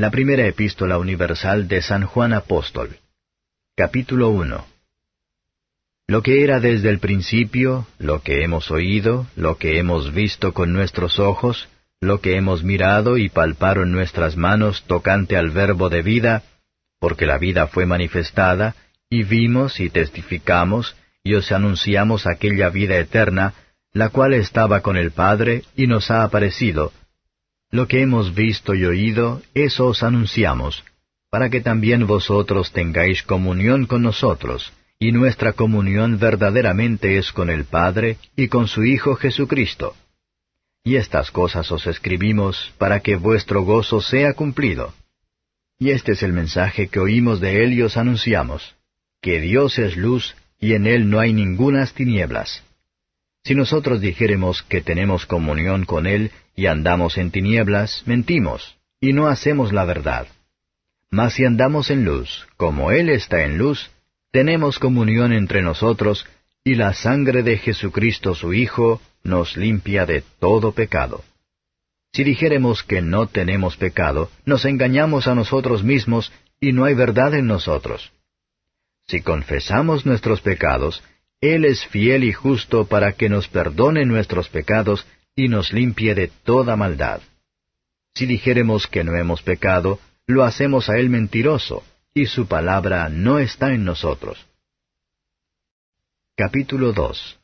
La primera epístola universal de San Juan Apóstol. Capítulo 1. Lo que era desde el principio, lo que hemos oído, lo que hemos visto con nuestros ojos, lo que hemos mirado y palparon nuestras manos tocante al verbo de vida, porque la vida fue manifestada, y vimos y testificamos, y os anunciamos aquella vida eterna, la cual estaba con el Padre y nos ha aparecido, lo que hemos visto y oído, eso os anunciamos, para que también vosotros tengáis comunión con nosotros, y nuestra comunión verdaderamente es con el Padre y con su Hijo Jesucristo. Y estas cosas os escribimos para que vuestro gozo sea cumplido. Y este es el mensaje que oímos de él y os anunciamos, que Dios es luz y en él no hay ningunas tinieblas. Si nosotros dijéremos que tenemos comunión con Él y andamos en tinieblas, mentimos, y no hacemos la verdad. Mas si andamos en luz, como Él está en luz, tenemos comunión entre nosotros, y la sangre de Jesucristo su Hijo nos limpia de todo pecado. Si dijéremos que no tenemos pecado, nos engañamos a nosotros mismos y no hay verdad en nosotros. Si confesamos nuestros pecados, él es fiel y justo para que nos perdone nuestros pecados y nos limpie de toda maldad. Si dijéremos que no hemos pecado, lo hacemos a Él mentiroso, y su palabra no está en nosotros. Capítulo 2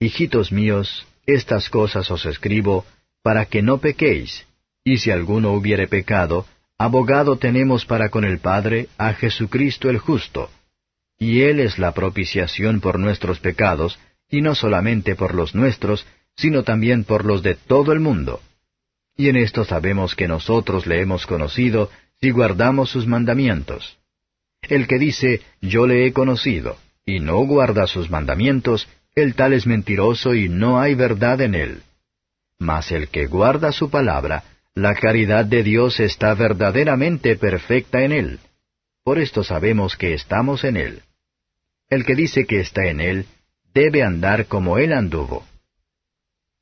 Hijitos míos, estas cosas os escribo, para que no pequéis, y si alguno hubiere pecado, abogado tenemos para con el Padre a Jesucristo el justo, y Él es la propiciación por nuestros pecados, y no solamente por los nuestros, sino también por los de todo el mundo. Y en esto sabemos que nosotros le hemos conocido si guardamos sus mandamientos. El que dice, yo le he conocido, y no guarda sus mandamientos, el tal es mentiroso y no hay verdad en él. Mas el que guarda su palabra, la caridad de Dios está verdaderamente perfecta en él. Por esto sabemos que estamos en Él. El que dice que está en Él, debe andar como Él anduvo.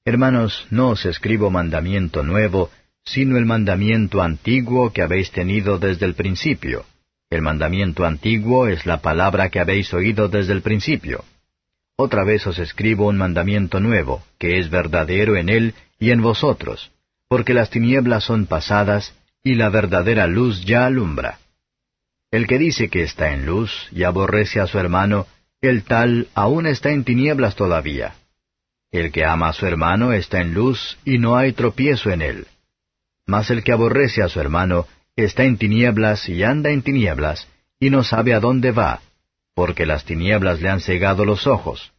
Hermanos, no os escribo mandamiento nuevo, sino el mandamiento antiguo que habéis tenido desde el principio. El mandamiento antiguo es la palabra que habéis oído desde el principio. Otra vez os escribo un mandamiento nuevo, que es verdadero en él y en vosotros, porque las tinieblas son pasadas, y la verdadera luz ya alumbra. El que dice que está en luz y aborrece a su hermano, el tal aún está en tinieblas todavía. El que ama a su hermano está en luz y no hay tropiezo en él. Mas el que aborrece a su hermano está en tinieblas y anda en tinieblas, y no sabe a dónde va, porque las tinieblas le han cegado los ojos.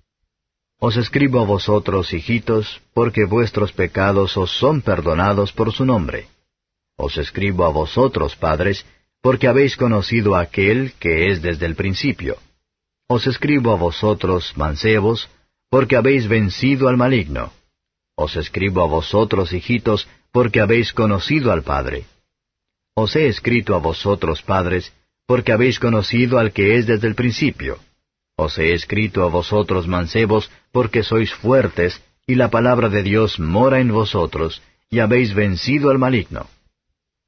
Os escribo a vosotros, hijitos, porque vuestros pecados os son perdonados por su nombre. Os escribo a vosotros, padres, porque habéis conocido a aquel que es desde el principio. Os escribo a vosotros, mancebos, porque habéis vencido al maligno. Os escribo a vosotros, hijitos, porque habéis conocido al Padre. Os he escrito a vosotros, padres, porque habéis conocido al que es desde el principio. Os he escrito a vosotros, mancebos, porque sois fuertes, y la palabra de Dios mora en vosotros, y habéis vencido al maligno.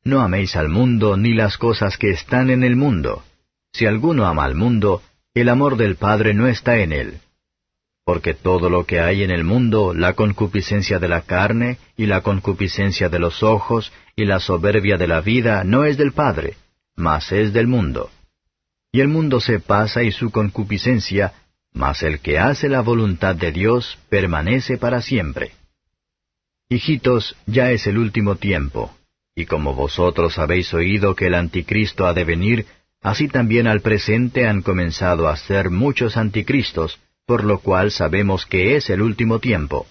No améis al mundo ni las cosas que están en el mundo. Si alguno ama al mundo, el amor del Padre no está en él. Porque todo lo que hay en el mundo, la concupiscencia de la carne, y la concupiscencia de los ojos, y la soberbia de la vida, no es del Padre, mas es del mundo. Y el mundo se pasa y su concupiscencia, mas el que hace la voluntad de Dios permanece para siempre. Hijitos, ya es el último tiempo. Y como vosotros habéis oído que el anticristo ha de venir, así también al presente han comenzado a ser muchos anticristos, por lo cual sabemos que es el último tiempo.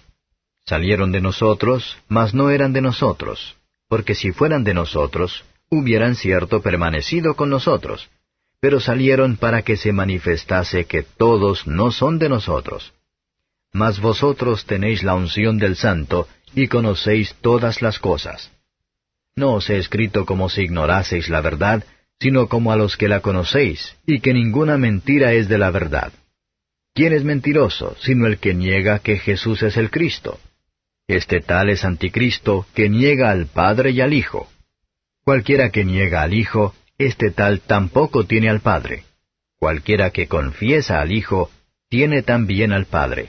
Salieron de nosotros, mas no eran de nosotros, porque si fueran de nosotros, hubieran cierto permanecido con nosotros, pero salieron para que se manifestase que todos no son de nosotros. Mas vosotros tenéis la unción del Santo, y conocéis todas las cosas. No os he escrito como si ignoraseis la verdad, sino como a los que la conocéis, y que ninguna mentira es de la verdad. ¿Quién es mentiroso, sino el que niega que Jesús es el Cristo? Este tal es anticristo, que niega al Padre y al Hijo. Cualquiera que niega al Hijo, este tal tampoco tiene al Padre. Cualquiera que confiesa al Hijo, tiene también al Padre.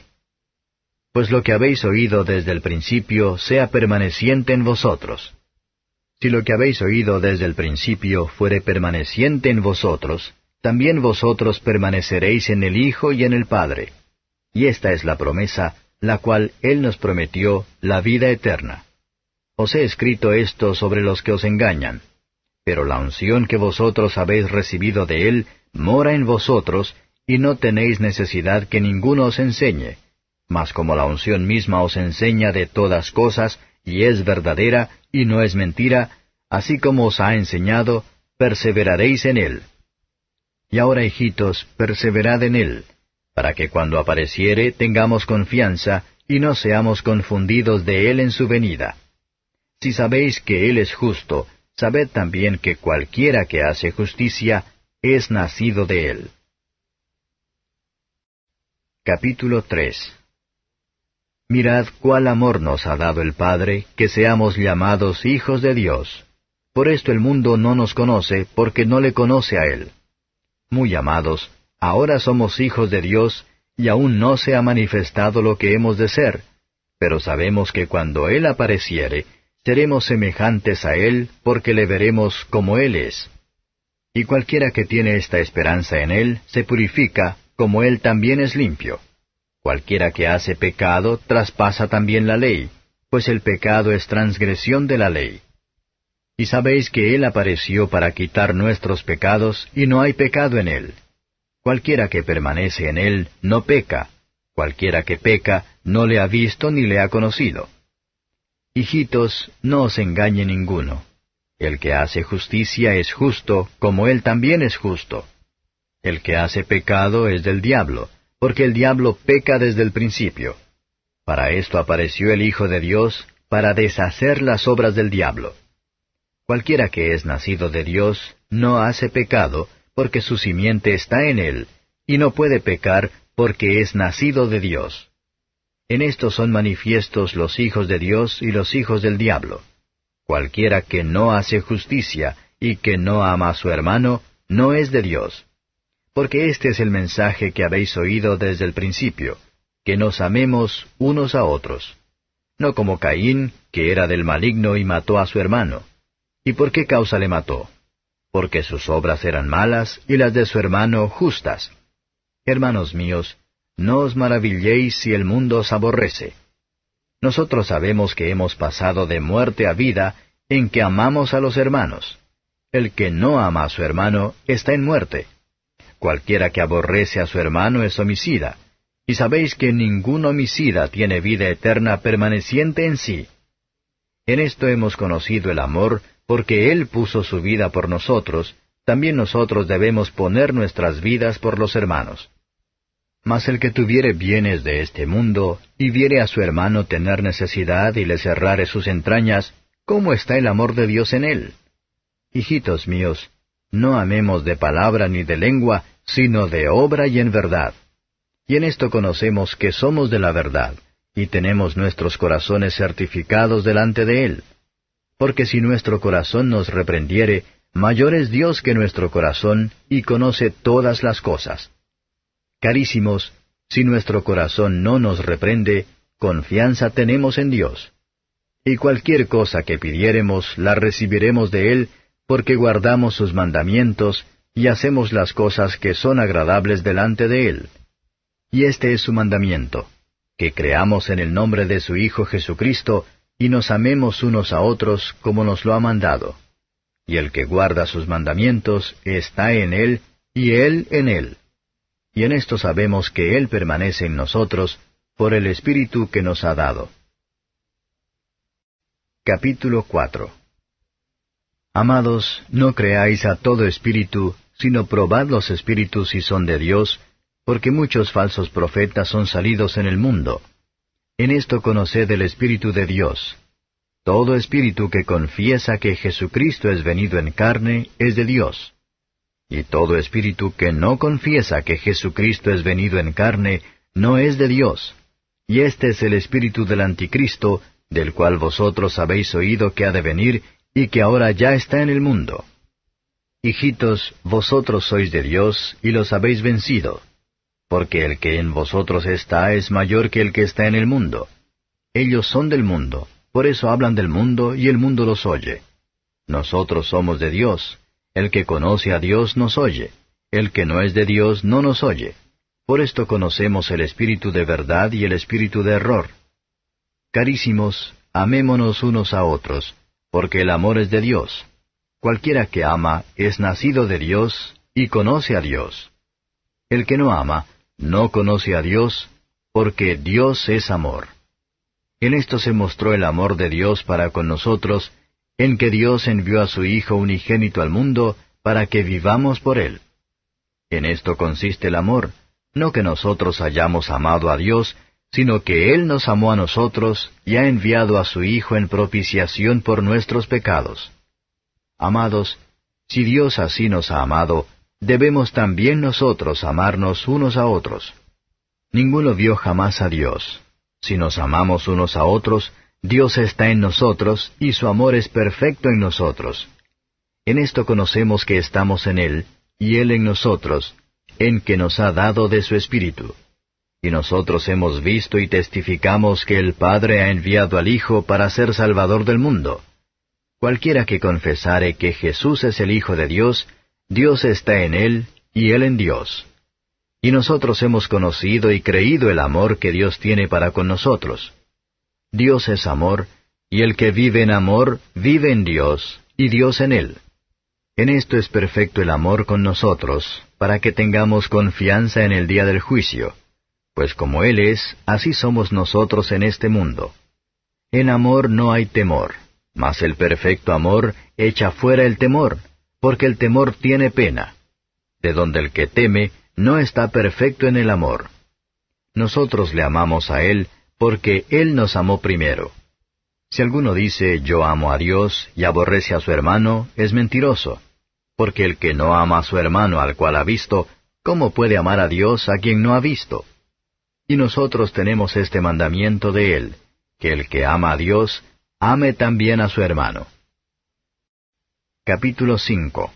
Pues lo que habéis oído desde el principio sea permaneciente en vosotros. Si lo que habéis oído desde el principio fuere permaneciente en vosotros, también vosotros permaneceréis en el Hijo y en el Padre. Y esta es la promesa, la cual Él nos prometió, la vida eterna. Os he escrito esto sobre los que os engañan. Pero la unción que vosotros habéis recibido de Él mora en vosotros, y no tenéis necesidad que ninguno os enseñe. Mas como la unción misma os enseña de todas cosas, y es verdadera, y no es mentira, así como os ha enseñado, perseveraréis en él. Y ahora, hijitos, perseverad en él, para que cuando apareciere tengamos confianza y no seamos confundidos de él en su venida. Si sabéis que él es justo, sabed también que cualquiera que hace justicia es nacido de él. Capítulo 3 Mirad cuál amor nos ha dado el Padre, que seamos llamados hijos de Dios. Por esto el mundo no nos conoce, porque no le conoce a Él. Muy amados, ahora somos hijos de Dios, y aún no se ha manifestado lo que hemos de ser, pero sabemos que cuando Él apareciere, seremos semejantes a Él, porque le veremos como Él es. Y cualquiera que tiene esta esperanza en Él, se purifica, como Él también es limpio. Cualquiera que hace pecado traspasa también la ley, pues el pecado es transgresión de la ley. Y sabéis que Él apareció para quitar nuestros pecados, y no hay pecado en Él. Cualquiera que permanece en Él no peca, cualquiera que peca no le ha visto ni le ha conocido. Hijitos, no os engañe ninguno. El que hace justicia es justo, como Él también es justo. El que hace pecado es del diablo, porque el diablo peca desde el principio. Para esto apareció el Hijo de Dios, para deshacer las obras del diablo. Cualquiera que es nacido de Dios no hace pecado, porque su simiente está en él, y no puede pecar porque es nacido de Dios. En esto son manifiestos los hijos de Dios y los hijos del diablo. Cualquiera que no hace justicia y que no ama a su hermano, no es de Dios, porque este es el mensaje que habéis oído desde el principio, que nos amemos unos a otros. No como Caín, que era del maligno y mató a su hermano. ¿Y por qué causa le mató? Porque sus obras eran malas y las de su hermano justas. Hermanos míos, no os maravilléis si el mundo os aborrece. Nosotros sabemos que hemos pasado de muerte a vida en que amamos a los hermanos. El que no ama a su hermano está en muerte Cualquiera que aborrece a su hermano es homicida. Y sabéis que ningún homicida tiene vida eterna permaneciente en sí. En esto hemos conocido el amor, porque Él puso su vida por nosotros, también nosotros debemos poner nuestras vidas por los hermanos. Mas el que tuviere bienes de este mundo, y viere a su hermano tener necesidad y le cerrare sus entrañas, ¿cómo está el amor de Dios en él? Hijitos míos, no amemos de palabra ni de lengua, sino de obra y en verdad. Y en esto conocemos que somos de la verdad, y tenemos nuestros corazones certificados delante de Él. Porque si nuestro corazón nos reprendiere, mayor es Dios que nuestro corazón, y conoce todas las cosas. Carísimos, si nuestro corazón no nos reprende, confianza tenemos en Dios. Y cualquier cosa que pidiéremos la recibiremos de Él, porque guardamos sus mandamientos y hacemos las cosas que son agradables delante de Él. Y este es su mandamiento, que creamos en el nombre de su Hijo Jesucristo, y nos amemos unos a otros como nos lo ha mandado. Y el que guarda sus mandamientos está en Él, y Él en Él. Y en esto sabemos que Él permanece en nosotros, por el Espíritu que nos ha dado. Capítulo 4 Amados, no creáis a todo espíritu, sino probad los espíritus si son de Dios, porque muchos falsos profetas son salidos en el mundo. En esto conoced el Espíritu de Dios. Todo espíritu que confiesa que Jesucristo es venido en carne es de Dios. Y todo espíritu que no confiesa que Jesucristo es venido en carne no es de Dios. Y este es el espíritu del anticristo, del cual vosotros habéis oído que ha de venir y que ahora ya está en el mundo. Hijitos, vosotros sois de Dios y los habéis vencido, porque el que en vosotros está es mayor que el que está en el mundo. Ellos son del mundo, por eso hablan del mundo y el mundo los oye. Nosotros somos de Dios, el que conoce a Dios nos oye, el que no es de Dios no nos oye. Por esto conocemos el espíritu de verdad y el espíritu de error. Carísimos, amémonos unos a otros, porque el amor es de Dios. Cualquiera que ama es nacido de Dios y conoce a Dios. El que no ama no conoce a Dios, porque Dios es amor. En esto se mostró el amor de Dios para con nosotros, en que Dios envió a su Hijo unigénito al mundo para que vivamos por Él. En esto consiste el amor, no que nosotros hayamos amado a Dios, sino que Él nos amó a nosotros y ha enviado a su Hijo en propiciación por nuestros pecados. Amados, si Dios así nos ha amado, debemos también nosotros amarnos unos a otros. Ninguno vio jamás a Dios. Si nos amamos unos a otros, Dios está en nosotros y su amor es perfecto en nosotros. En esto conocemos que estamos en Él, y Él en nosotros, en que nos ha dado de su Espíritu. Y nosotros hemos visto y testificamos que el Padre ha enviado al Hijo para ser Salvador del mundo. Cualquiera que confesare que Jesús es el Hijo de Dios, Dios está en él y él en Dios. Y nosotros hemos conocido y creído el amor que Dios tiene para con nosotros. Dios es amor, y el que vive en amor vive en Dios, y Dios en él. En esto es perfecto el amor con nosotros, para que tengamos confianza en el día del juicio, pues como Él es, así somos nosotros en este mundo. En amor no hay temor. Mas el perfecto amor echa fuera el temor, porque el temor tiene pena. De donde el que teme no está perfecto en el amor. Nosotros le amamos a Él porque Él nos amó primero. Si alguno dice yo amo a Dios y aborrece a su hermano, es mentiroso. Porque el que no ama a su hermano al cual ha visto, ¿cómo puede amar a Dios a quien no ha visto? Y nosotros tenemos este mandamiento de Él, que el que ama a Dios ame también a su hermano. Capítulo 5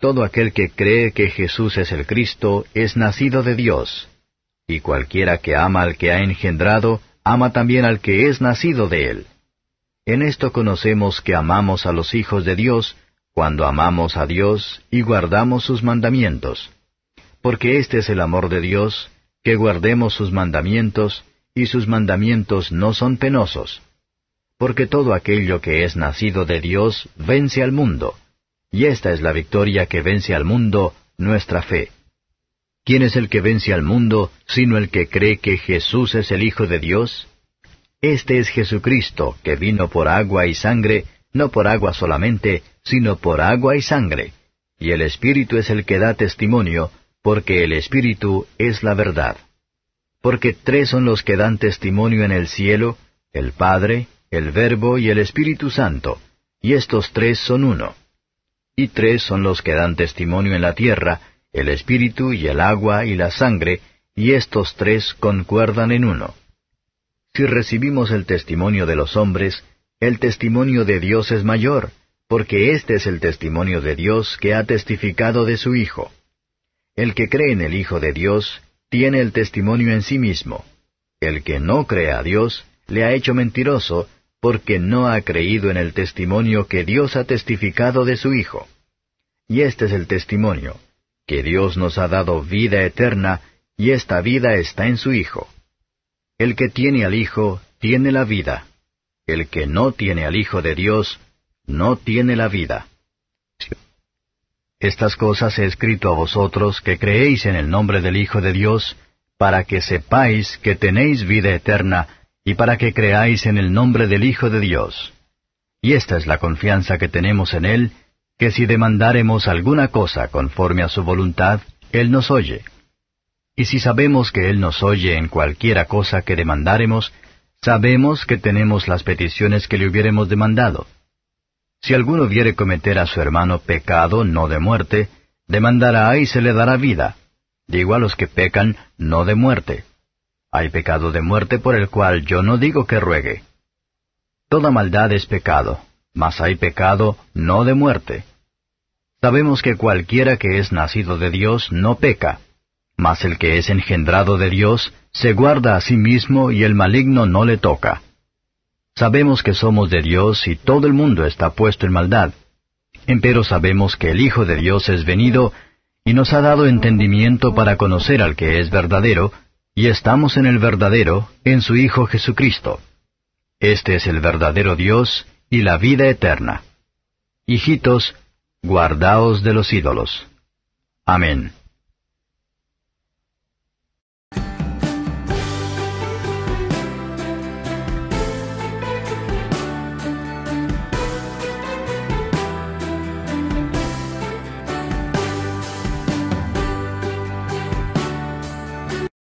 Todo aquel que cree que Jesús es el Cristo es nacido de Dios, y cualquiera que ama al que ha engendrado, ama también al que es nacido de él. En esto conocemos que amamos a los hijos de Dios, cuando amamos a Dios y guardamos sus mandamientos. Porque este es el amor de Dios, que guardemos sus mandamientos, y sus mandamientos no son penosos porque todo aquello que es nacido de Dios vence al mundo, y esta es la victoria que vence al mundo, nuestra fe. ¿Quién es el que vence al mundo, sino el que cree que Jesús es el Hijo de Dios? Este es Jesucristo, que vino por agua y sangre, no por agua solamente, sino por agua y sangre. Y el Espíritu es el que da testimonio, porque el Espíritu es la verdad. Porque tres son los que dan testimonio en el cielo, el Padre, el Verbo y el Espíritu Santo, y estos tres son uno. Y tres son los que dan testimonio en la tierra, el Espíritu y el agua y la sangre, y estos tres concuerdan en uno. Si recibimos el testimonio de los hombres, el testimonio de Dios es mayor, porque este es el testimonio de Dios que ha testificado de su Hijo. El que cree en el Hijo de Dios tiene el testimonio en sí mismo. El que no cree a Dios le ha hecho mentiroso, porque no ha creído en el testimonio que Dios ha testificado de su Hijo. Y este es el testimonio, que Dios nos ha dado vida eterna, y esta vida está en su Hijo. El que tiene al Hijo, tiene la vida. El que no tiene al Hijo de Dios, no tiene la vida. Estas cosas he escrito a vosotros que creéis en el nombre del Hijo de Dios, para que sepáis que tenéis vida eterna, y para que creáis en el nombre del Hijo de Dios. Y esta es la confianza que tenemos en Él, que si demandáremos alguna cosa conforme a su voluntad, Él nos oye. Y si sabemos que Él nos oye en cualquiera cosa que demandáremos, sabemos que tenemos las peticiones que le hubiéramos demandado. Si alguno viere cometer a su hermano pecado no de muerte, demandará y se le dará vida. Digo a los que pecan no de muerte. Hay pecado de muerte por el cual yo no digo que ruegue. Toda maldad es pecado, mas hay pecado no de muerte. Sabemos que cualquiera que es nacido de Dios no peca, mas el que es engendrado de Dios se guarda a sí mismo y el maligno no le toca. Sabemos que somos de Dios y todo el mundo está puesto en maldad. Empero sabemos que el Hijo de Dios es venido y nos ha dado entendimiento para conocer al que es verdadero, y estamos en el verdadero, en su Hijo Jesucristo. Este es el verdadero Dios y la vida eterna. Hijitos, guardaos de los ídolos. Amén.